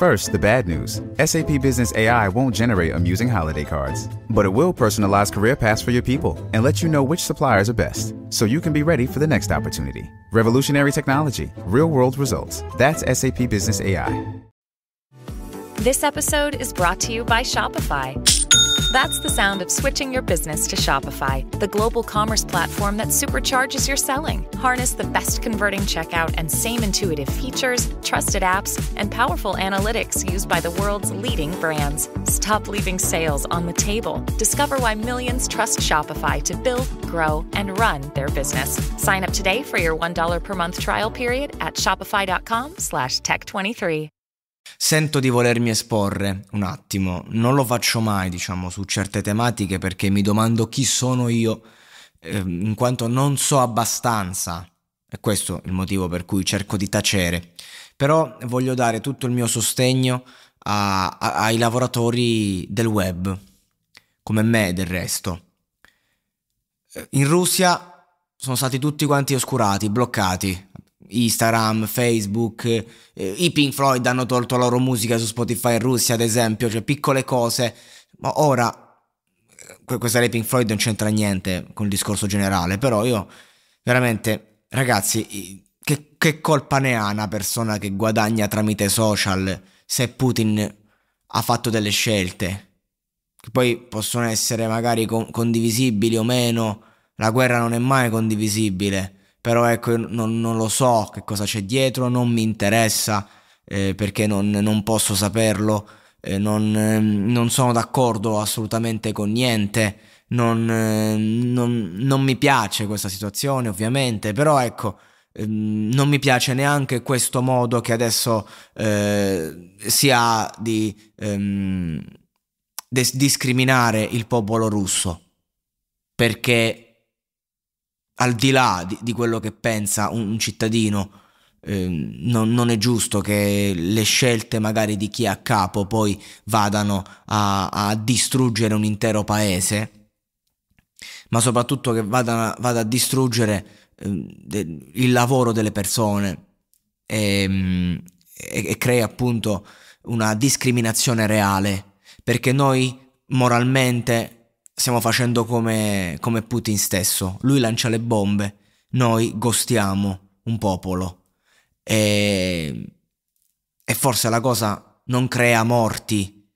First, the bad news. SAP Business AI won't generate amusing holiday cards, but it will personalize career paths for your people and let you know which suppliers are best, so you can be ready for the next opportunity. Revolutionary technology, real-world results. That's SAP Business AI. This episode is brought to you by Shopify. That's the sound of switching your business to Shopify, the global commerce platform that supercharges your selling. Harness the best converting checkout and same intuitive features, trusted apps, and powerful analytics used by the world's leading brands. Stop leaving sales on the table. Discover why millions trust Shopify to build, grow, and run their business. Sign up today for your $1 per month trial period at shopify.com slash tech23. Sento di volermi esporre un attimo, non lo faccio mai, diciamo, su certe tematiche perché mi domando chi sono io, eh, in quanto non so abbastanza. E questo è il motivo per cui cerco di tacere. Però voglio dare tutto il mio sostegno a, a, ai lavoratori del web, come me del resto. In Russia sono stati tutti quanti oscurati, bloccati, Instagram, Facebook, eh, i Pink Floyd hanno tolto la loro musica su Spotify in Russia, ad esempio, cioè piccole cose, ma ora questa dei Pink Floyd non c'entra niente con il discorso generale, però io veramente, ragazzi, che, che colpa ne ha una persona che guadagna tramite social se Putin ha fatto delle scelte? Che poi possono essere magari con condivisibili o meno, la guerra non è mai condivisibile però ecco non, non lo so che cosa c'è dietro, non mi interessa eh, perché non, non, posso saperlo, eh, non, ehm, non, sono d'accordo assolutamente con niente, ehm, non, mi piace questa situazione ovviamente, però ecco ehm, non mi piace neanche questo modo che adesso eh, si ha di ehm, discriminare il popolo russo perché al di là di, di quello che pensa un, un cittadino, eh, non, non, è giusto che le scelte magari di chi è a capo poi vadano a, a distruggere un intero paese, ma soprattutto che vada, vada a distruggere eh, de, il lavoro delle persone e, mm, e, e crea appunto una discriminazione reale, perché noi moralmente stiamo facendo come, come Putin stesso. Lui lancia le bombe, noi gostiamo un popolo. E, e forse la cosa non crea morti,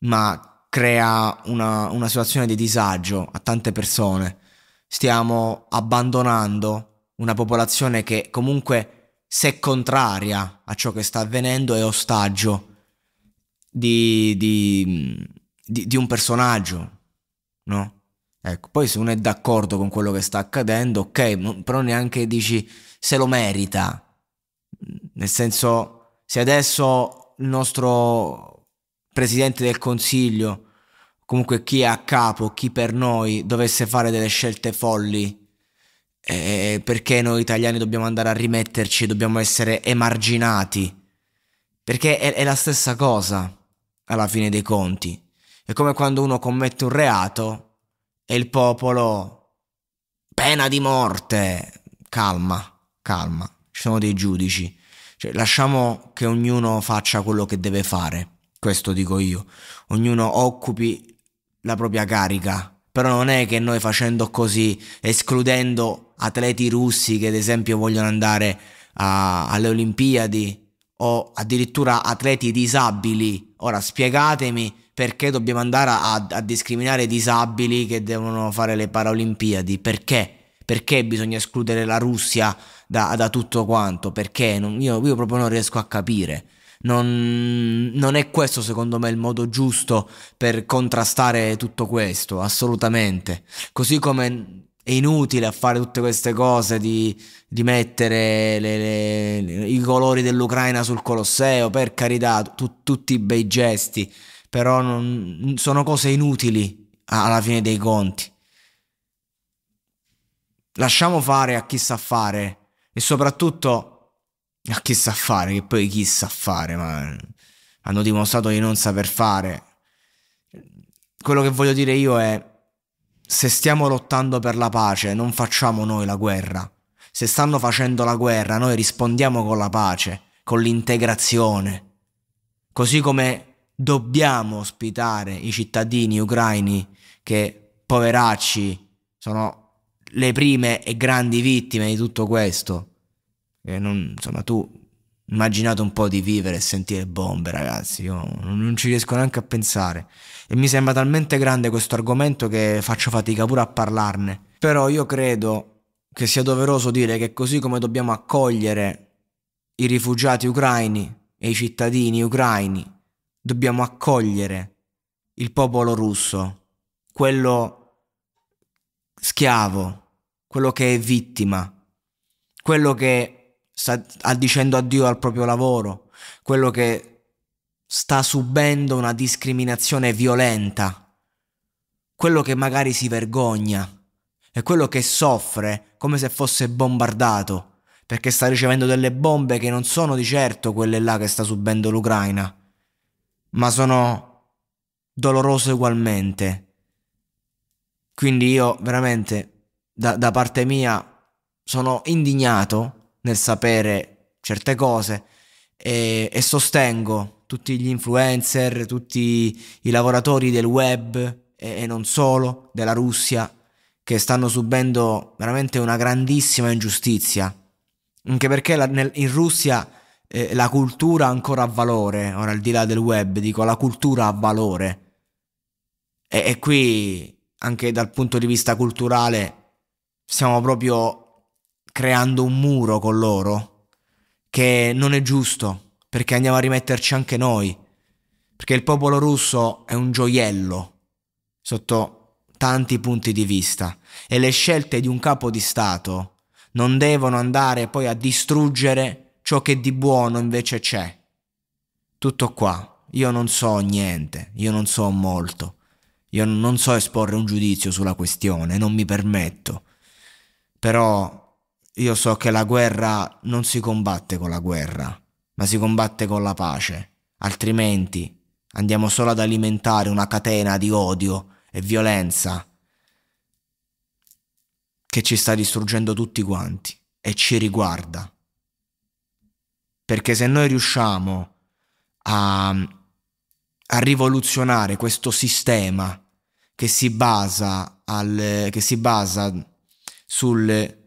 ma crea una, una situazione di disagio a tante persone. Stiamo abbandonando una popolazione che comunque, se contraria a ciò che sta avvenendo, è ostaggio di, di, di, di un personaggio, no? Ecco, poi se uno è d'accordo con quello che sta accadendo, ok, però neanche dici se lo merita. Nel senso, se adesso il nostro presidente del consiglio, comunque chi è a capo, chi per noi dovesse fare delle scelte folli, eh, eh perché noi italiani dobbiamo andare a rimetterci, dobbiamo essere emarginati? Perché è, è la stessa cosa alla fine dei conti. È come quando uno commette un reato e il popolo pena di morte. Calma, calma, ci sono dei giudici. Cioè, lasciamo che ognuno faccia quello che deve fare, questo dico io. Ognuno occupi la propria carica. Però non è che noi facendo così, escludendo atleti russi che ad esempio vogliono andare a, alle Olimpiadi o addirittura atleti disabili, ora spiegatemi perché dobbiamo andare a, a discriminare i disabili che devono fare le Paralimpiadi? Perché? Perché bisogna escludere la Russia da, da tutto quanto? Perché? Non, io, io proprio non riesco a capire. Non, non, è questo secondo me il modo giusto per contrastare tutto questo, assolutamente. Così come è inutile fare tutte queste cose di, di mettere le, le, i colori dell'Ucraina sul Colosseo, per carità, tu, tutti i bei gesti, però non, sono cose inutili alla fine dei conti. Lasciamo fare a chi sa fare e soprattutto a chi sa fare, che poi chi sa fare, ma hanno dimostrato di non saper fare. Quello che voglio dire io è, se stiamo lottando per la pace, non facciamo noi la guerra. Se stanno facendo la guerra, noi rispondiamo con la pace, con l'integrazione. Così come dobbiamo ospitare i cittadini ucraini che, poveracci, sono le prime e grandi vittime di tutto questo. E non, insomma, tu immaginate un po' di vivere e sentire bombe, ragazzi. Io non, non ci riesco neanche a pensare. E mi sembra talmente grande questo argomento che faccio fatica pure a parlarne. Però io credo che sia doveroso dire che così come dobbiamo accogliere i rifugiati ucraini e i cittadini ucraini dobbiamo accogliere il popolo russo, quello schiavo, quello che è vittima, quello che sta dicendo addio al proprio lavoro, quello che sta subendo una discriminazione violenta, quello che magari si vergogna e quello che soffre come se fosse bombardato perché sta ricevendo delle bombe che non sono di certo quelle là che sta subendo l'Ucraina ma sono doloroso ugualmente. Quindi io veramente, da, da parte mia, sono indignato nel sapere certe cose e, e sostengo tutti gli influencer, tutti i lavoratori del web e, e non solo, della Russia, che stanno subendo veramente una grandissima ingiustizia. Anche perché la, nel, in Russia eh, la cultura ancora ha valore, ora al di là del web, dico la cultura ha valore. E, e qui anche dal punto di vista culturale stiamo proprio creando un muro con loro che non è giusto perché andiamo a rimetterci anche noi, perché il popolo russo è un gioiello sotto tanti punti di vista e le scelte di un capo di Stato non devono andare poi a distruggere ciò che di buono invece c'è. Tutto qua, io non so niente, io non so molto, io non so esporre un giudizio sulla questione, non mi permetto. Però io so che la guerra non si combatte con la guerra, ma si combatte con la pace, altrimenti andiamo solo ad alimentare una catena di odio e violenza che ci sta distruggendo tutti quanti e ci riguarda. Perché se noi riusciamo a, a rivoluzionare questo sistema che si basa, al, che si basa sul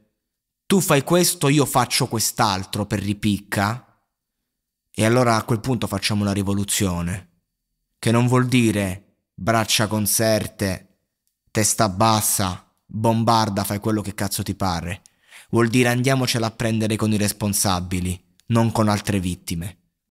tu fai questo, io faccio quest'altro per ripicca, e allora a quel punto facciamo la rivoluzione, che non vuol dire braccia concerte, testa bassa, bombarda, fai quello che cazzo ti pare, vuol dire andiamocela a prendere con i responsabili, non con altre vittime.